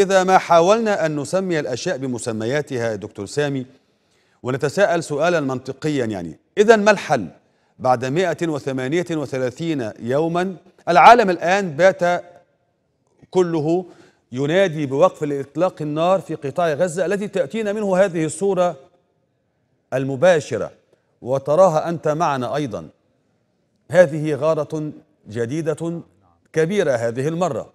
إذا ما حاولنا أن نسمي الأشياء بمسمياتها دكتور سامي ونتساءل سؤالا منطقيا يعني إذا ما الحل بعد 138 يوما العالم الآن بات كله ينادي بوقف الإطلاق النار في قطاع غزة الذي تأتينا منه هذه الصورة المباشرة وتراها أنت معنا أيضا هذه غارة جديدة كبيرة هذه المرة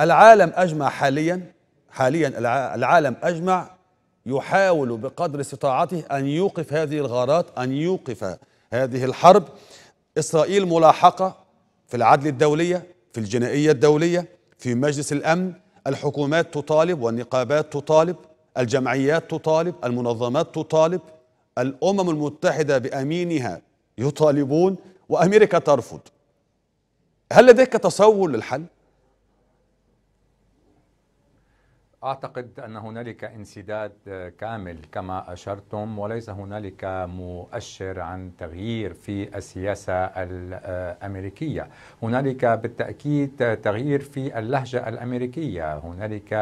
العالم أجمع حاليا حاليا العالم أجمع يحاول بقدر استطاعته أن يوقف هذه الغارات أن يوقف هذه الحرب إسرائيل ملاحقة في العدل الدولية في الجنائية الدولية في مجلس الأمن الحكومات تطالب والنقابات تطالب الجمعيات تطالب المنظمات تطالب الأمم المتحدة بأمينها يطالبون وأمريكا ترفض هل لديك تصور للحل؟ اعتقد ان هنالك انسداد آه، كامل كما اشرتم وليس هنالك مؤشر عن تغيير في السياسه الامريكيه، هنالك بالتاكيد تغيير في اللهجه الامريكيه، هنالك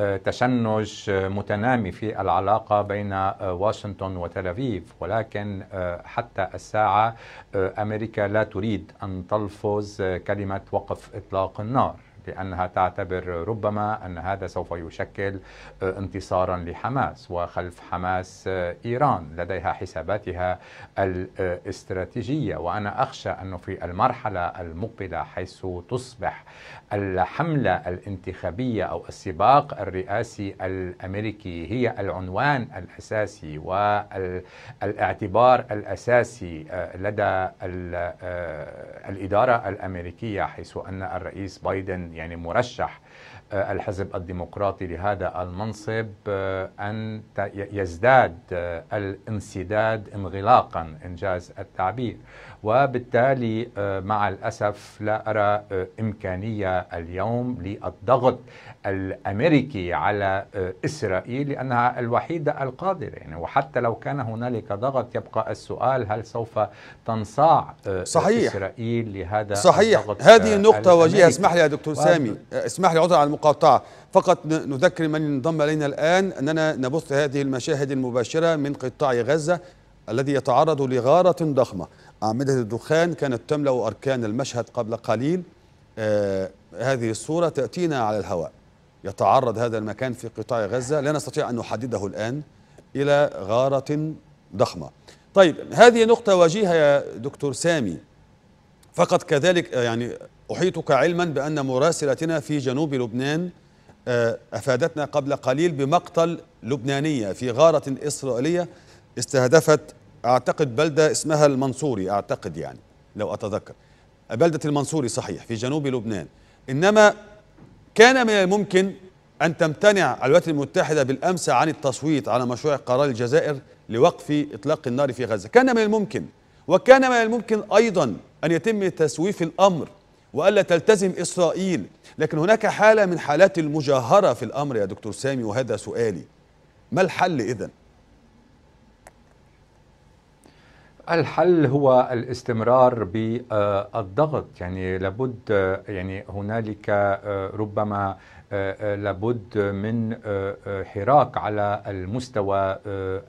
آه، تشنج متنامي في العلاقه بين آه، واشنطن وتل ابيب، ولكن حتى الساعه امريكا لا تريد ان تلفظ كلمه وقف اطلاق النار. لأنها تعتبر ربما أن هذا سوف يشكل آه، انتصارا لحماس وخلف حماس آه، إيران لديها حساباتها الاستراتيجية وأنا أخشى أنه في المرحلة المقبلة حيث تصبح الحملة الانتخابية أو السباق الرئاسي الأمريكي هي العنوان الأساسي والاعتبار الأساسي آه، لدى الإدارة الأمريكية حيث أن الرئيس بايدن يعني مرشح آه، الحزب الديمقراطي لهذا المنصب آه، أن يزداد آه، الانسداد انغلاقا إنجاز التعبير وبالتالي مع الأسف لا أرى إمكانية اليوم للضغط الأمريكي على إسرائيل لأنها الوحيدة القادرة يعني وحتى لو كان هنالك ضغط يبقى السؤال هل سوف تنصاع صحيح. إسرائيل لهذا صحيح الضغط هذه النقطة وجيهة اسمح لي يا دكتور سامي اسمح لي عذرا على المقاطعة فقط نذكر من انضم إلينا الآن أننا نبث هذه المشاهد المباشرة من قطاع غزة الذي يتعرض لغارة ضخمة أعمدة الدخان كانت تملأ أركان المشهد قبل قليل آه هذه الصورة تأتينا على الهواء يتعرض هذا المكان في قطاع غزة لا نستطيع أن نحدده الآن إلى غارة ضخمة طيب هذه نقطة وجيهة يا دكتور سامي فقط كذلك آه، يعني أحيطك علما بأن مراسلتنا في جنوب لبنان آه، أفادتنا قبل قليل بمقتل لبنانية في غارة إسرائيلية استهدفت أعتقد بلدة اسمها المنصوري أعتقد يعني لو أتذكر بلدة المنصوري صحيح في جنوب لبنان إنما كان من الممكن أن تمتنع الولايات المتحدة بالأمس عن التصويت على مشروع قرار الجزائر لوقف إطلاق النار في غزة كان من الممكن وكان من الممكن أيضا أن يتم تسويف الأمر والا تلتزم اسرائيل لكن هناك حاله من حالات المجاهره في الامر يا دكتور سامي وهذا سؤالي ما الحل اذن الحل هو الاستمرار بالضغط يعني لابد يعني هنالك آه، ربما آه، آه، لابد من حراك على المستوى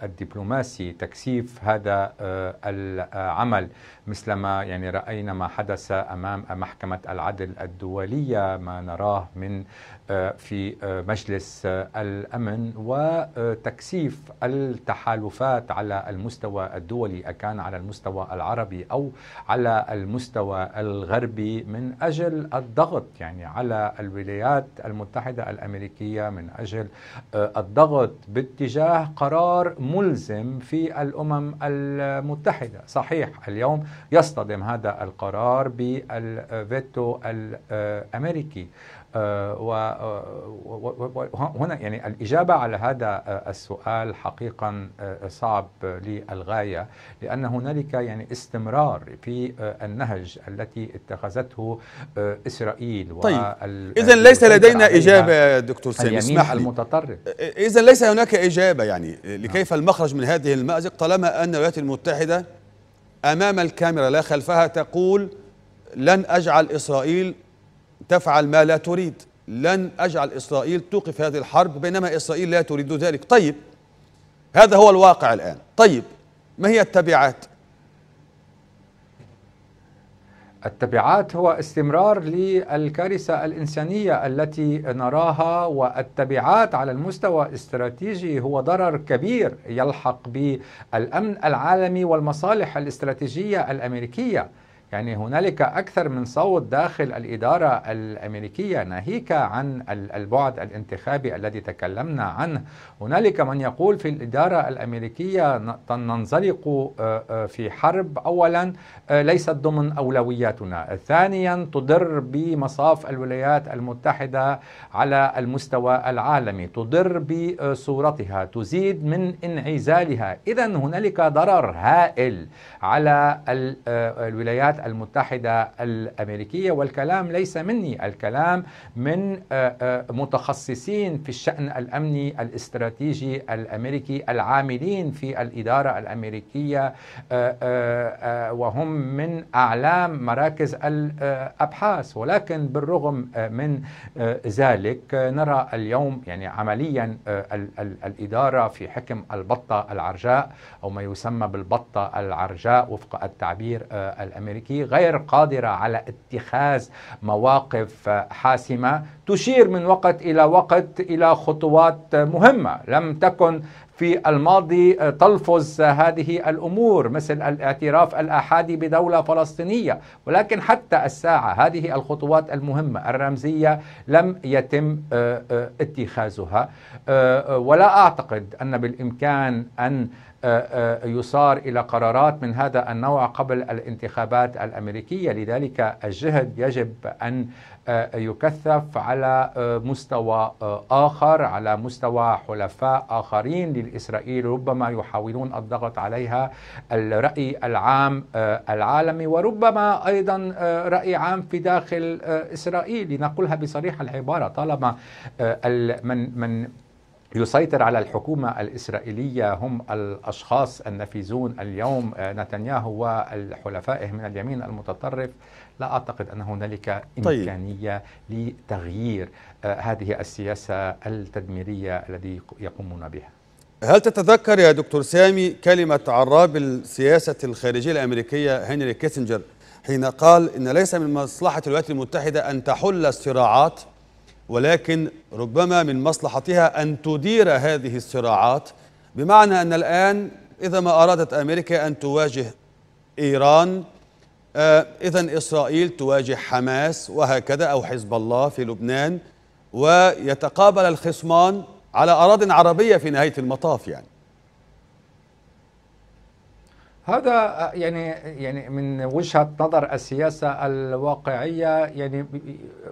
الدبلوماسي تكثيف هذا العمل مثلما يعني راينا ما حدث امام محكمه العدل الدوليه ما نراه من في مجلس الامن وتكثيف التحالفات على المستوى الدولي اكان على المستوى العربي او على المستوى الغربي من اجل الضغط يعني على الولايات المتحده الامريكيه من اجل آه، الضغط باتجاه قرار ملزم في الامم المتحده، صحيح اليوم يصطدم هذا القرار بالفيتو الامريكي آه، وهنا آه، يعني الإجابة على هذا السؤال حقيقة صعب للغاية لأنه هنالك يعني استمرار في آه، النهج التي اتخذته آه، اسرائيل طيب اذا ليس لدينا اجابه يا دكتور سامي اسمح لي المتطرف اذا ليس هناك اجابه يعني لكيف نعم. المخرج من هذه المازق طالما ان الولايات المتحده امام الكاميرا لا خلفها تقول لن اجعل اسرائيل تفعل ما لا تريد لن اجعل اسرائيل توقف هذه الحرب بينما اسرائيل لا تريد ذلك طيب هذا هو الواقع الان طيب ما هي التبعات؟ التبعات هو استمرار للكارثة الإنسانية التي نراها والتبعات على المستوى الاستراتيجي هو ضرر كبير يلحق بالأمن العالمي والمصالح الاستراتيجية الأمريكية يعني هنالك أكثر من صوت داخل الإدارة الأمريكية ناهيك عن البعد الانتخابي الذي تكلمنا عنه هنالك من يقول في الإدارة الأمريكية ننزلق آه، آه، في حرب أولا آه، ليست ضمن أولوياتنا ثانيا تضر بمصاف الولايات المتحدة على المستوى العالمي تضر بصورتها تزيد من انعزالها إذا هنالك ضرر هائل على الولايات المتحدة الأمريكية والكلام ليس مني الكلام من آه، آه، متخصصين في الشأن الأمني الاستراتيجي الأمريكي العاملين في الإدارة الأمريكية آه، وهم من أعلام مراكز الأبحاث ولكن بالرغم من ذلك نرى اليوم يعني عمليا الإدارة في حكم البطة العرجاء أو ما يسمى بالبطة العرجاء وفق التعبير الأمريكي الامريكي غير قادره على اتخاذ مواقف آه، حاسمه تشير من وقت الى وقت الى خطوات آه، مهمه لم تكن في الماضي آه، تلفظ آه، هذه الامور مثل الاعتراف الاحادي بدوله فلسطينيه ولكن حتى الساعه هذه الخطوات المهمه الرمزيه لم يتم آه، اتخاذها ولا اعتقد ان بالامكان ان يصار الى قرارات من هذا النوع قبل الانتخابات الامريكيه لذلك الجهد يجب ان آه، يكثف على آه، مستوى آه، آخر على مستوى حلفاء آخرين للإسرائيل ربما يحاولون الضغط عليها الرأي العام العالمي وربما أيضا رأي عام في داخل إسرائيل لنقولها بصريح العبارة طالما من من يسيطر على الحكومة الإسرائيلية هم الأشخاص النفيذون اليوم آه، نتنياهو والحلفائه من اليمين المتطرف لا أعتقد أن هنالك طيب. إمكانية طيب. لتغيير آه، هذه السياسة التدميرية التي يقومون بها هل تتذكر يا دكتور سامي كلمة عراب السياسة الخارجية الأمريكية هنري كيسنجر حين قال إن ليس من مصلحة الولايات المتحدة أن تحل الصراعات ولكن ربما من مصلحتها أن تدير هذه الصراعات بمعنى أن الآن إذا ما أرادت أمريكا أن تواجه إيران آه إذا إسرائيل تواجه حماس وهكذا أو حزب الله في لبنان ويتقابل الخصمان على أراضٍ عربية في نهاية المطاف يعني هذا آه، يعني يعني من وجهه نظر السياسه الواقعيه يعني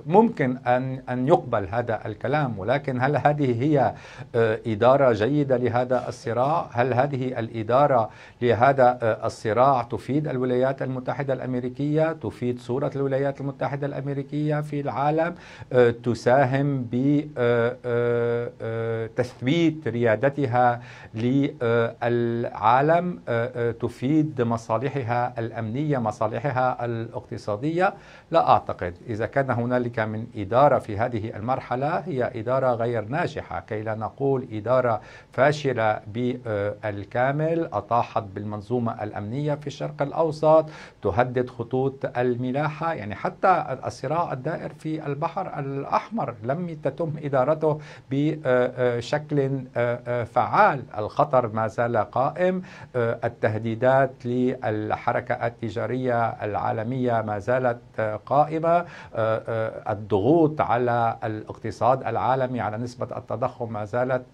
ممكن ان ان يقبل هذا الكلام ولكن هل هذه هي آه، اداره جيده لهذا الصراع؟ هل هذه الاداره لهذا آه، الصراع تفيد الولايات المتحده الامريكيه؟ تفيد صوره الولايات المتحده الامريكيه في العالم؟ تساهم بتثبيت ريادتها للعالم تفيد تفيد مصالحها الأمنية مصالحها الاقتصادية لا أعتقد إذا كان هنالك من إدارة في هذه المرحلة هي إدارة غير ناجحة كي لا نقول إدارة فاشلة بالكامل أطاحت بالمنظومة الأمنية في الشرق الأوسط تهدد خطوط الملاحة يعني حتى الصراع الدائر في البحر الأحمر لم تتم إدارته بشكل فعال الخطر ما زال قائم التهديدات التحديات للحركة التجارية العالمية ما زالت آه، قائمة آه، آه، الضغوط على الاقتصاد العالمي على نسبة التضخم ما زالت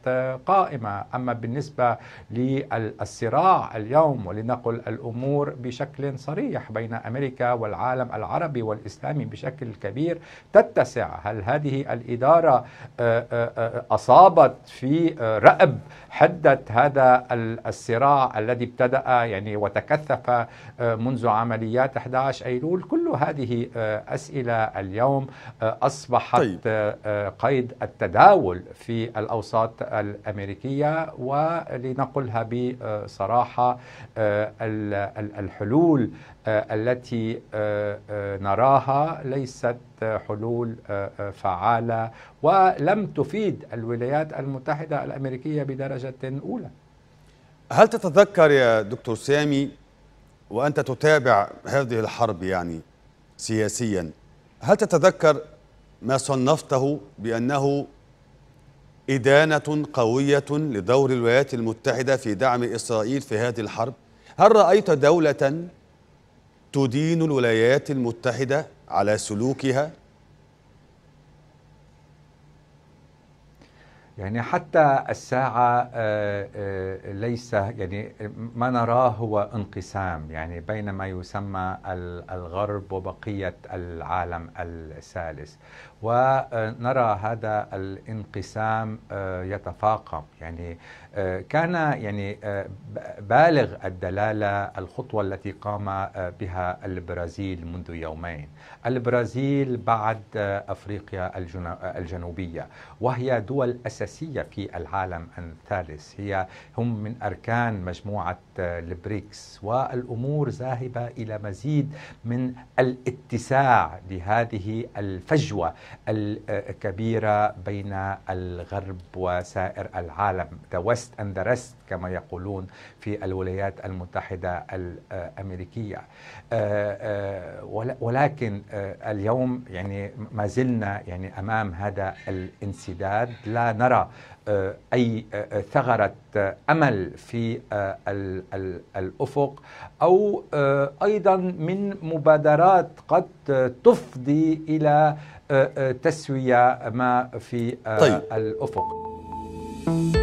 قائمة أما بالنسبة للصراع اليوم ولنقل الأمور بشكل صريح بين أمريكا والعالم العربي والإسلامي بشكل كبير تتسع هل هذه الإدارة أصابت في رأب حدة هذا الصراع الذي ابتدأ يعني يعني وتكثف آه، منذ عمليات 11 أيلول كل هذه آه، أسئلة اليوم آه، أصبحت طيب. قيد التداول في الأوساط الأمريكية ولنقلها بصراحة الحلول التي نراها ليست حلول فعالة ولم تفيد الولايات المتحدة الأمريكية بدرجة أولى هل تتذكر يا دكتور سامي وأنت تتابع هذه الحرب يعني سياسيا هل تتذكر ما صنفته بأنه إدانة قوية لدور الولايات المتحدة في دعم إسرائيل في هذه الحرب هل رأيت دولة تدين الولايات المتحدة على سلوكها يعني حتى الساعة آه، آه، ليس يعني ما نراه هو انقسام يعني بين ما يسمى الغرب وبقية العالم الثالث ونرى هذا الانقسام آه، يتفاقم يعني آه، كان يعني آه، بالغ الدلاله الخطوه التي قام بها البرازيل منذ يومين البرازيل بعد افريقيا الجنوبيه وهي دول اساسيه في العالم الثالث هي هم من اركان مجموعه البريكس والامور ذاهبه الى مزيد من الاتساع لهذه الفجوه الكبيره بين الغرب وسائر العالم ذا ويست اند ذا كما يقولون في الولايات المتحده الامريكيه آه، آه، ولكن آه، اليوم يعني ما زلنا يعني امام هذا الانسداد لا نرى آه، أي آه، آه، ثغرة أمل في الأفق أو أيضا من مبادرات قد تفضي إلى تسوية ما في طيب. الأفق